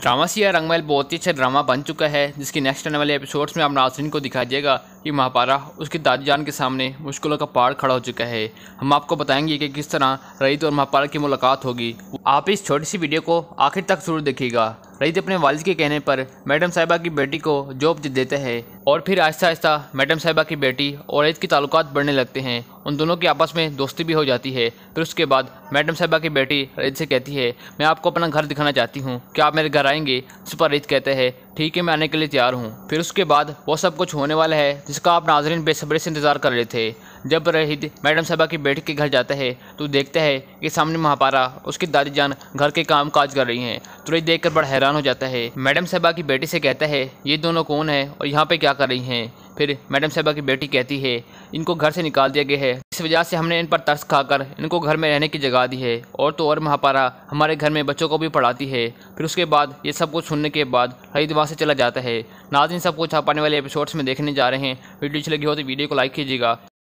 drama Siya रंगमैल बहुत ही अच्छा drama बन चुका है जिसकी नेक्स्ट आने वाले एपिसोड्स में आप नाजरन को दिखाई देगा कि महापारा उसकी दादी जान के सामने मुश्किलों का पहाड़ खड़ा हो चुका है हम आपको बताएंगे कि किस तरह रईत और महापारा की मुलाकात होगी आप इस छोटी सी वीडियो को आखिर तक जरूर देखिएगा रईस अपने वालिद के कहने पर मैडम साहिबा की बेटी को जॉब देते हैं और फिर आहिस्ता आहिस्ता मैडम साहिबा की बेटी और रईस के ताल्लुक बढ़ने लगते हैं उन दोनों की आपस में दोस्ती भी हो जाती है फिर उसके बाद मैडम साहिबा की बेटी रईस से कहती है मैं आपको अपना घर दिखाना चाहती हूँ क्या आप मेरे घर आएंगे जिस पर रईस कहते हैं ठीक है मैं आने के लिए तैयार हूँ फिर उसके बाद वो सब कुछ होने वाला है जिसका आप नाजरन बेसब्री से इंतज़ार कर रहे थे जब रहीद मैडम साहबा की बेटी के घर जाता है तो देखता है कि सामने महापारा उसकी दादी जान घर के काम काज कर रही हैं तुरंत देख कर बड़ा हैरान हो जाता है मैडम साहबा की बेटी से कहता है ये दोनों कौन है और यहाँ पर क्या कर रही हैं फिर मैडम साहबा की बेटी कहती है इनको घर से निकाल दिया गया है इस वजह से हमने इन पर तर्स खाकर इनको घर में रहने की जगह दी है और तो और महापारा हमारे घर में बच्चों को भी पढ़ाती है फिर उसके बाद ये सब कुछ सुनने के बाद हरीद वहाँ से चला जाता है नाजिन सब कुछ आप आने वाले एपिसोड्स में देखने जा रहे हैं वीडियो अच्छी लगी हो तो वीडियो को लाइक कीजिएगा